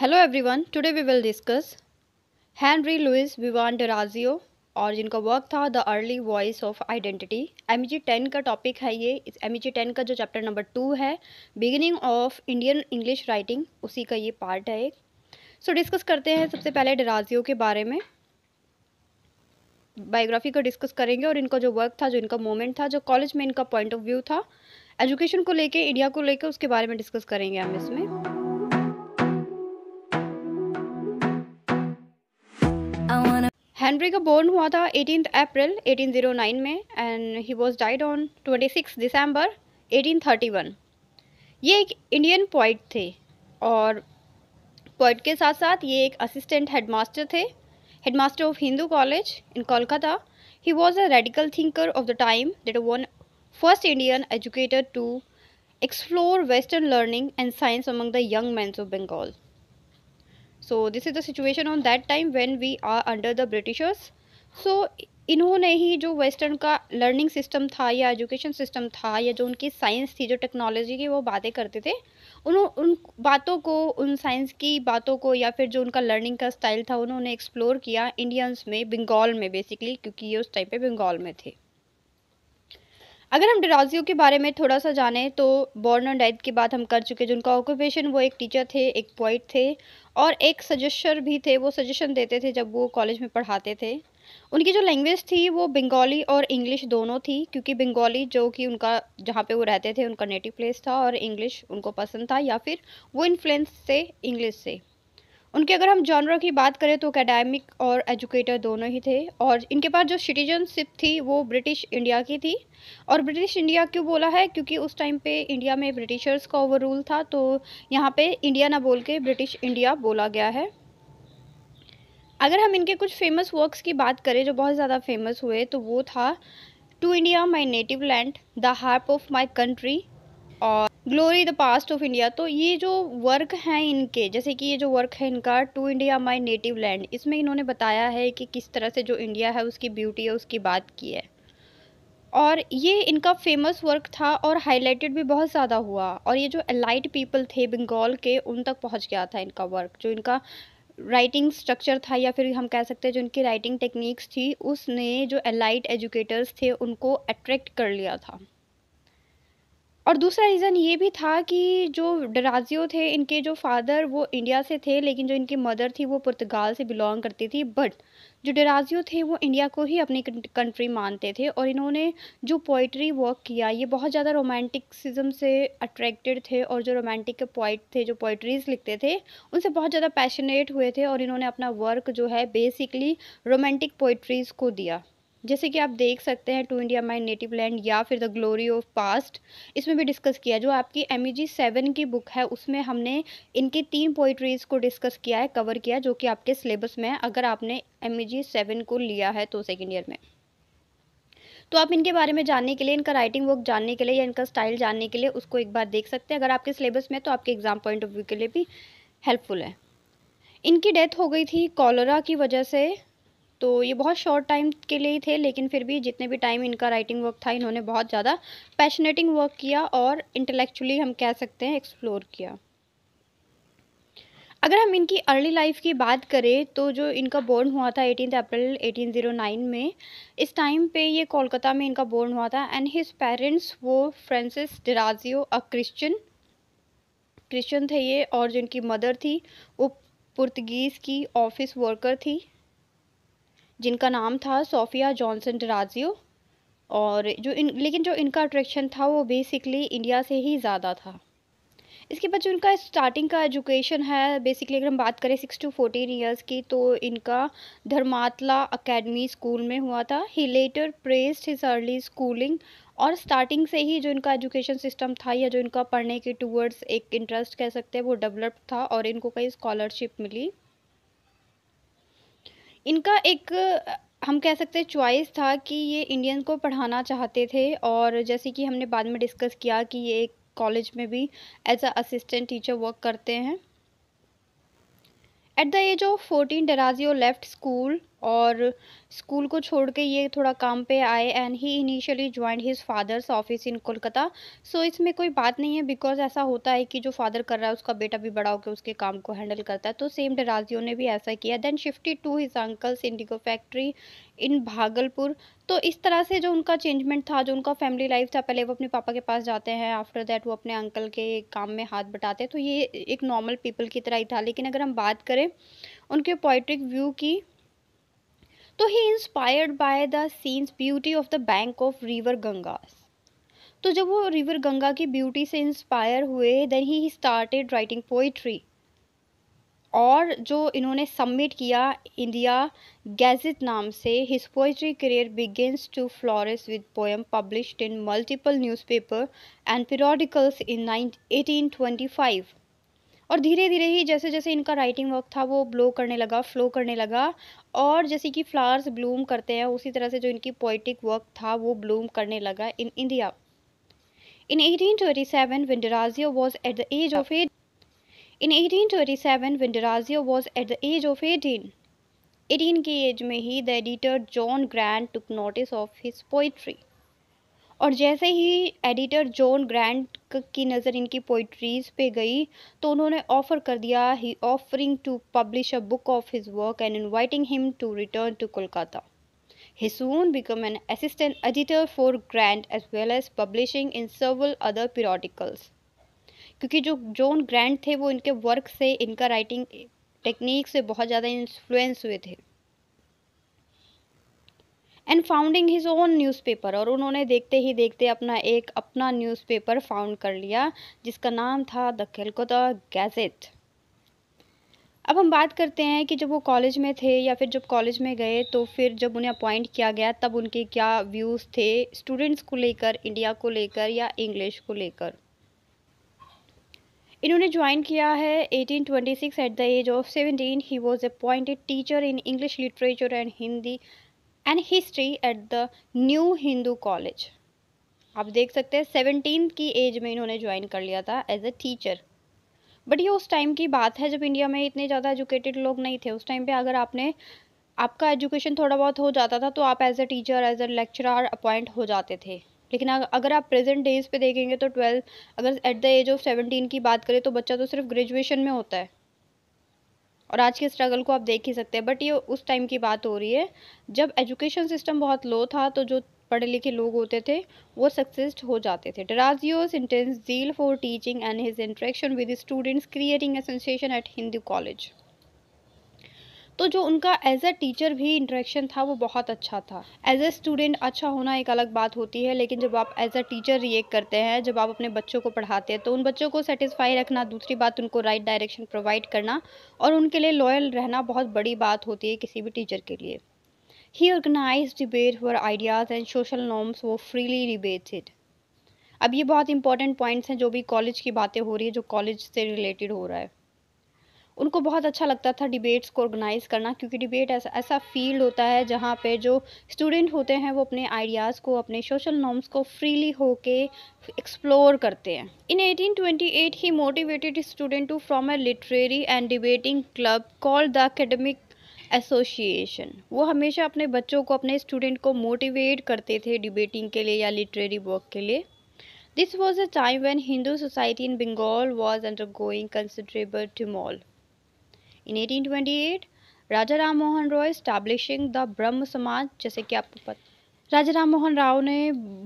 Hello everyone today we will discuss Henry Louis Vivian Derozio और जिनका work था the early voice of identity M G ten का topic है ये M G ten का जो चैप्टर नंबर टू है beginning of Indian English writing उसी का ये पार्ट है एक सो so, डिस्कस करते हैं सबसे पहले डराजियो के बारे में बायोग्राफी को डिस्कस करेंगे और इनका जो वर्क था जो इनका मोमेंट था जो कॉलेज में इनका पॉइंट ऑफ व्यू था एजुकेशन को लेके इंडिया को लेके उसके बारे में डिस्कस करेंगे हम इसमें एनब्री का बोर्न हुआ था एटीन अप्रैल 1809 में and he was died on 26 December 1831 ये एक इंडियन पोइट थे और पोइट के साथ साथ ये एक असिस्टेंट हेडमास्टर थे headmaster of Hindu college in Kolkata he was a radical thinker of the time that one first Indian educator to explore western learning and science among the young mens of Bengal so this is the situation on that time when we are under the Britishers सो इन्होंने ही जो western का learning system था या education system था या जो उनकी साइंस थी जो टेक्नोलॉजी की वो बातें करते थे उन उन बातों को उन साइंस की बातों को या फिर जो उनका लर्निंग का स्टाइल था उन्होंने एक्सप्लोर किया इंडियंस में बंगाल में बेसिकली क्योंकि ये उस टाइम पे बंगाल में थे अगर हम डराजियो के बारे में थोड़ा सा जाने तो बॉर्न एंड डेथ की बात हम कर चुके जो उनका ऑक्यूपेशन वो एक टीचर थे एक पोइट थे और एक सजेशर भी थे वो सजेशन देते थे जब वो कॉलेज में पढ़ाते थे उनकी जो लैंग्वेज थी वो बंगाली और इंग्लिश दोनों थी क्योंकि बंगाली जो कि उनका जहाँ पे वो रहते थे उनका नेटिव प्लेस था और इंग्लिश उनको पसंद था या फिर वो इन्फ्लुएंस से इंग्लिश से उनके अगर हम जॉनर की बात करें तो अकेडेमिक और एजुकेटर दोनों ही थे और इनके पास जो सिटीजनशिप थी वो ब्रिटिश इंडिया की थी और ब्रिटिश इंडिया क्यों बोला है क्योंकि उस टाइम पे इंडिया में ब्रिटिशर्स का ओवर रूल था तो यहाँ पे इंडिया ना बोल के ब्रिटिश इंडिया बोला गया है अगर हम इनके कुछ फेमस वर्कस की बात करें जो बहुत ज़्यादा फेमस हुए तो वो था to India my native land the harp of my country और glory the past of India तो ये जो वर्क हैं इनके जैसे कि ये जो वर्क है इनका to India my native land इसमें इन्होंने बताया है कि किस तरह से जो इंडिया है उसकी ब्यूटी है उसकी बात की है और ये इनका फेमस वर्क था और हाईलाइटेड भी बहुत ज़्यादा हुआ और ये जो एलाइट पीपल थे बंगाल के उन तक पहुंच गया था इनका वर्क जो इनका राइटिंग स्ट्रक्चर था या फिर हम कह सकते हैं जो इनकी राइटिंग टेक्निक्स थी उसने जो एलाइट एजुकेटर्स थे उनको अट्रैक्ट कर लिया था और दूसरा रीज़न ये भी था कि जो डराज़ियो थे इनके जो फ़ादर वो इंडिया से थे लेकिन जो इनकी मदर थी वो पुर्तगाल से बिलोंग करती थी बट जो डराज़ियो थे वो इंडिया को ही अपनी कंट्री मानते थे और इन्होंने जो पोइट्री वर्क किया ये बहुत ज़्यादा रोमांटिकसिज्म से अट्रैक्टेड थे और जो रोमांटिक के पोइट थे जो पोइट्रीज लिखते थे उनसे बहुत ज़्यादा पैशनेट हुए थे और इन्होंने अपना वर्क जो है बेसिकली रोमांटिक पोइट्रीज़ को दिया जैसे कि आप देख सकते हैं to India my native land या फिर द ग्लोरी ऑफ पास्ट इसमें भी डिस्कस किया जो आपकी एम ई जी सेवन की बुक है उसमें हमने इनकी तीन पोइट्रीज़ को डिस्कस किया है कवर किया जो कि आपके सिलेबस में है अगर आपने एम ई जी सेवन को लिया है तो सेकेंड ईयर में तो आप इनके बारे में जानने के लिए इनका राइटिंग वर्क जानने के लिए या इनका स्टाइल जानने के लिए उसको एक बार देख सकते हैं अगर आपके सिलेबस में तो आपके एग्ज़ाम पॉइंट ऑफ व्यू के लिए भी हेल्पफुल है इनकी डेथ हो गई थी कॉलरा की वजह से तो ये बहुत शॉर्ट टाइम के लिए ही थे लेकिन फिर भी जितने भी टाइम इनका राइटिंग वर्क था इन्होंने बहुत ज़्यादा पैशनेटिंग वर्क किया और इंटेलेक्चुअली हम कह सकते हैं एक्सप्लोर किया अगर हम इनकी अर्ली लाइफ की बात करें तो जो इनका बोर्न हुआ था एटीन अप्रैल 1809 में इस टाइम पे ये कोलकाता में इनका बोर्न हुआ था एंड हिज पेरेंट्स वो Francis Derozio a Christian Christian थे ये और जो इनकी मदर थी वो पुर्तगीज़ की ऑफिस वर्कर थी जिनका नाम था सोफिया जॉनसन डराजियो और जो इन लेकिन जो इनका अट्रैक्शन था वो बेसिकली इंडिया से ही ज़्यादा था इसके बाद जो इनका स्टार्टिंग का एजुकेशन है बेसिकली अगर हम बात करें सिक्स टू फोर्टीन ईयर्स की तो इनका धर्मातला अकेडमी स्कूल में हुआ था he later pressed his early schooling और स्टार्टिंग से ही जो इनका एजुकेशन सिस्टम था या जो इनका पढ़ने के टूवर्ड्स एक इंटरेस्ट कह सकते हैं वो डेवलप था और इनको कई स्कॉलरशिप मिली इनका एक हम कह सकते हैं चॉइस था कि ये इंडियन को पढ़ाना चाहते थे और जैसे कि हमने बाद में डिस्कस किया कि ये एक कॉलेज में भी एज असिस्टेंट टीचर वर्क करते हैं at the age of fourteen Derozio left school और स्कूल को छोड़ के ये थोड़ा काम पे आए and he initially joined his father's office in Kolkata so इसमें कोई बात नहीं है बिकॉज ऐसा होता है कि जो फादर कर रहा है उसका बेटा भी बड़ा होकर उसके काम को हैंडल करता है तो सेम डराजियो ने भी ऐसा किया then shifted to his uncle's indigo factory in Bhagalpur तो इस तरह से जो उनका चेंजमेंट था जो उनका फैमिली लाइफ था पहले वो अपने पापा के पास जाते हैं आफ्टर दैट वो अपने अंकल के काम में हाथ बटाते तो ये एक नॉर्मल पीपल की तरह ही था लेकिन अगर हम बात करें उनके पोइट्रिक व्यू की तो he inspired by the scenes beauty of the bank of river Ganga तो जब वो रिवर गंगा की ब्यूटी से इंस्पायर हुए then he started writing poetry और जो इन्होंने सबमिट किया इंडिया गैजेट नाम से his poetry career begins to flourish with poem published in multiple newspaper and periodicals in eighteen five और धीरे धीरे ही जैसे जैसे इनका राइटिंग वर्क था वो ब्लो करने लगा फ्लो करने लगा और जैसे कि फ्लावर्स ब्लूम करते हैं उसी तरह से जो इनकी पोइटिक वर्क था वो ब्लूम करने लगा in India when Derozio was at the age of eight in eighteen twenty seven when Derozio was at the age of eighteen eighteen की एज में ही the editor John Grant took notice of his poetry और जैसे ही editor John grand की नज़र इनकी poetries पे गई तो उन्होंने ऑफ़र कर दिया he offering to publish a book of his work and inviting him to return to Kolkata he soon become an assistant editor for Grant as well as publishing in several other periodicals. क्योंकि जो John grand थे वो इनके work से इनका writing technique से बहुत ज़्यादा इन्फ्लुएंस हुए थे and founding his own newspaper और उन्होंने देखते ही देखते अपना एक अपना न्यूज़पेपर फाउंड कर लिया जिसका नाम था द कलकत्ता गैजेट अब हम बात करते हैं कि जब वो कॉलेज में थे या फिर जब कॉलेज में गए तो फिर जब उन्हें अपॉइंट किया गया तब उनके क्या व्यूज़ थे स्टूडेंट्स को लेकर इंडिया को लेकर या इंग्लिश को लेकर इन्होंने ज्वाइन किया है 1826 at the age of 17 he was appointed teacher in English literature and Hindi and history at the new Hindu college आप देख सकते हैं सेवनटीन की एज में इन्होंने ज्वाइन कर लिया था एज ए टीचर बट ये उस टाइम की बात है जब इंडिया में इतने ज़्यादा एजुकेटेड लोग नहीं थे उस टाइम पे अगर आपने आपका एजुकेशन थोड़ा बहुत हो जाता था तो आप as a teacher as a lecturer appoint हो जाते थे लेकिन अगर आप प्रेजेंट डेज पे देखेंगे तो ट्वेल्थ अगर at the age of seventeen की बात करें तो बच्चा तो सिर्फ ग्रेजुएशन में होता है और आज के स्ट्रगल को आप देख ही सकते हैं बट ये उस टाइम की बात हो रही है जब एजुकेशन सिस्टम बहुत लो था तो जो पढ़े लिखे लोग होते थे वो सक्सेस्ड हो जाते थे Derozio's intense zeal for teaching and his interaction with students creating association at Hindu college तो जो उनका एज अ टीचर भी इंटरेक्शन था वो बहुत अच्छा था एज अ स्टूडेंट अच्छा होना एक अलग बात होती है लेकिन जब आप एज अ टीचर रिएक्ट करते हैं जब आप अपने बच्चों को पढ़ाते हैं तो उन बच्चों को सेटिस्फाई रखना दूसरी बात उनको राइट डायरेक्शन प्रोवाइड करना और उनके लिए लॉयल रहना बहुत बड़ी बात होती है किसी भी टीचर के लिए he organize debate where ideas and social norms वो फ्रीली डिबेटेड अब ये बहुत इंपॉर्टेंट पॉइंट्स हैं जो भी कॉलेज की बातें हो रही है जो कॉलेज से रिलेटेड हो रहा है उनको बहुत अच्छा लगता था डिबेट्स को ऑर्गेनाइज़ करना क्योंकि डिबेट ऐसा ऐसा फील्ड होता है जहाँ पे जो स्टूडेंट होते हैं वो अपने आइडियाज़ को अपने सोशल नॉर्म्स को फ्रीली होके एक्सप्लोर करते हैं in 1828 he motivated student to form a literary and debating club called the academic association वो हमेशा अपने बच्चों को अपने स्टूडेंट को मोटिवेट करते थे डिबेटिंग के लिए या लिटरेरी वर्क के लिए this was a time when Hindu society in Bengal was undergoing considerable turmoil In 1828, Raja Ram Mohan Roy establishing the Brahmo Samaj जैसे कि आपको पता राजा राम मोहन राव ने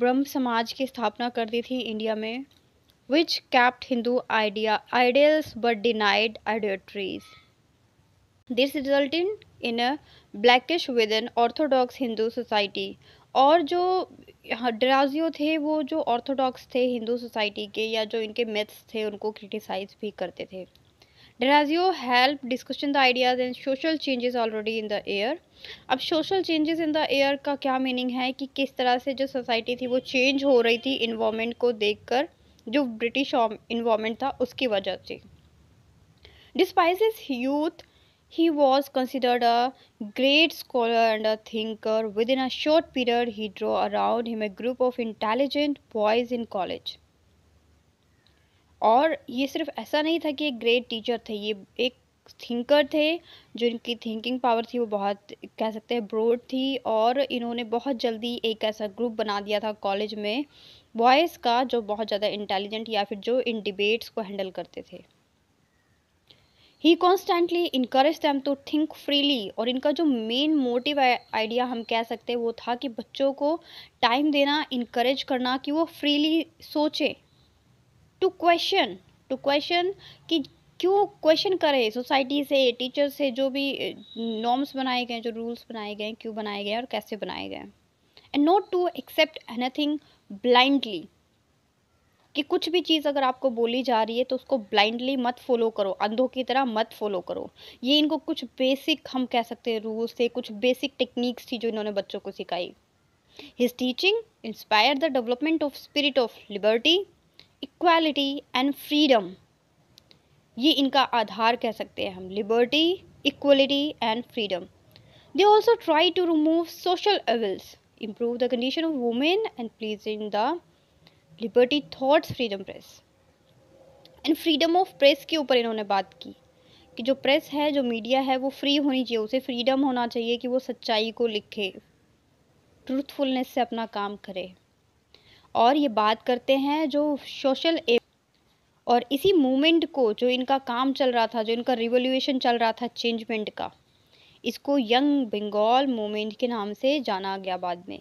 ब्रह्म समाज की स्थापना कर दी थी इंडिया में which kept Hindu idea ideals but denied idolatries this result in in a backlash with an orthodox Hindu society और जो डराजियो थे वो जो ऑर्थोडॉक्स थे हिंदू सोसाइटी के या जो इनके मिथ्स थे उनको क्रिटिसाइज भी करते थे Derozio help discussion the ideas and social changes already in the air अब social changes in the air का क्या मीनिंग है कि किस तरह से जो सोसाइटी थी वो चेंज हो रही थी इन्वामेंट को देखकर जो ब्रिटिश इन्वामेंट था उसकी वजह से despite youth he was considered a great scholar and a thinker within a short period he draw around him a group of intelligent boys in college और ये सिर्फ ऐसा नहीं था कि एक ग्रेट टीचर थे ये एक थिंकर थे जो इनकी थिंकिंग पावर थी वो बहुत कह सकते हैं ब्रोड थी और इन्होंने बहुत जल्दी एक ऐसा ग्रुप बना दिया था कॉलेज में बॉयज़ का जो बहुत ज़्यादा इंटेलिजेंट या फिर जो इन डिबेट्स को हैंडल करते थे he constantly encourage them to think freely और इनका जो मेन मोटिव आइडिया हम कह सकते हैं वो था कि बच्चों को टाइम देना इनक्रेज करना कि वो फ्रीली सोचें टू क्वेश्चन टू क्वेश्चन कि क्यों क्वेश्चन करे सोसाइटी से टीचर से जो भी नॉर्म्स बनाए गए जो रूल्स बनाए गए क्यों बनाए गए और कैसे बनाए गए and not to accept anything blindly कि कुछ भी चीज़ अगर आपको बोली जा रही है तो उसको ब्लाइंडली मत फॉलो करो अंधों की तरह मत फॉलो करो ये इनको कुछ बेसिक हम कह सकते हैं रूल्स थे कुछ बेसिक टेक्निक्स थी जो इन्होंने बच्चों को सिखाई his teaching inspire the development of spirit of liberty equality and freedom ये इनका आधार कह सकते हैं हम liberty equality and freedom they also try to remove social improve the condition of women and please in the liberty thoughts freedom press and freedom of press के ऊपर इन्होंने बात की कि जो प्रेस है जो मीडिया है वो फ्री होनी चाहिए उसे फ्रीडम होना चाहिए कि वो सच्चाई को लिखे ट्रूथफुलनेस से अपना काम करे और ये बात करते हैं जो सोशल और इसी मूवमेंट को जो इनका काम चल रहा था जो इनका रिवोल्यूशन चल रहा था चेंजमेंट का इसको यंग बंगाल मूवमेंट के नाम से जाना गया बाद में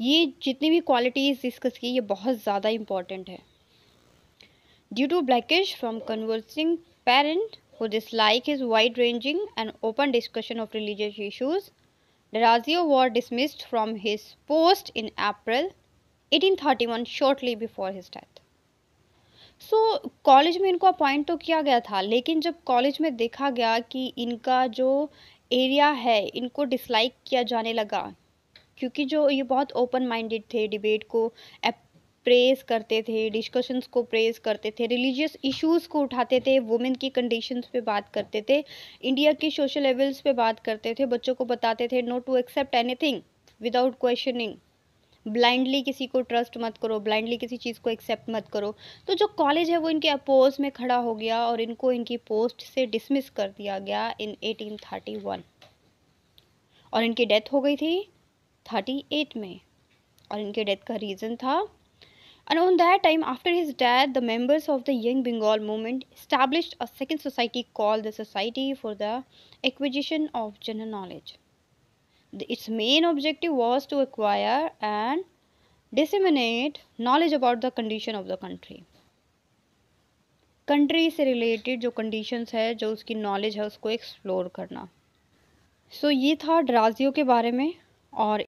ये जितनी भी क्वालिटीज़ डिस्कस की ये बहुत ज़्यादा इम्पॉर्टेंट है due to backlash from conversing parent who dislike is wide ranging and open discussion of religious issues D'Orazio was dismissed from his post in April 1831 shortly before his death. So so, college में इनको appoint तो किया गया था लेकिन जब college में देखा गया कि इनका जो एरिया है इनको डिसलाइक किया जाने लगा क्योंकि जो ये बहुत ओपन माइंडेड थे डिबेट को प्रेस करते थे डिस्कशंस को प्रेस करते थे रिलीजियस इश्यूज़ को उठाते थे वुमेन की कंडीशंस पे बात करते थे इंडिया की सोशल लेवल्स पे बात करते थे बच्चों को बताते थे no to accept anything without questioning blindly किसी को ट्रस्ट मत करो ब्लाइंडली किसी चीज़ को एक्सेप्ट मत करो तो जो कॉलेज है वो इनके अपोज में खड़ा हो गया और इनको इनकी पोस्ट से डिसमिस कर दिया गया इन 1831 और इनकी डेथ हो गई थी 38 में और इनके डेथ का रीज़न था And on that time, after his death, the members of the Young Bengal movement established a second society called the Society for the Acquisition of General Knowledge. the, Its main objective was to acquire and disseminate knowledge about the condition of the country. Country से related जो conditions है जो उसकी knowledge है उसको explore करना सो so, ये था ड्राजियो के बारे में और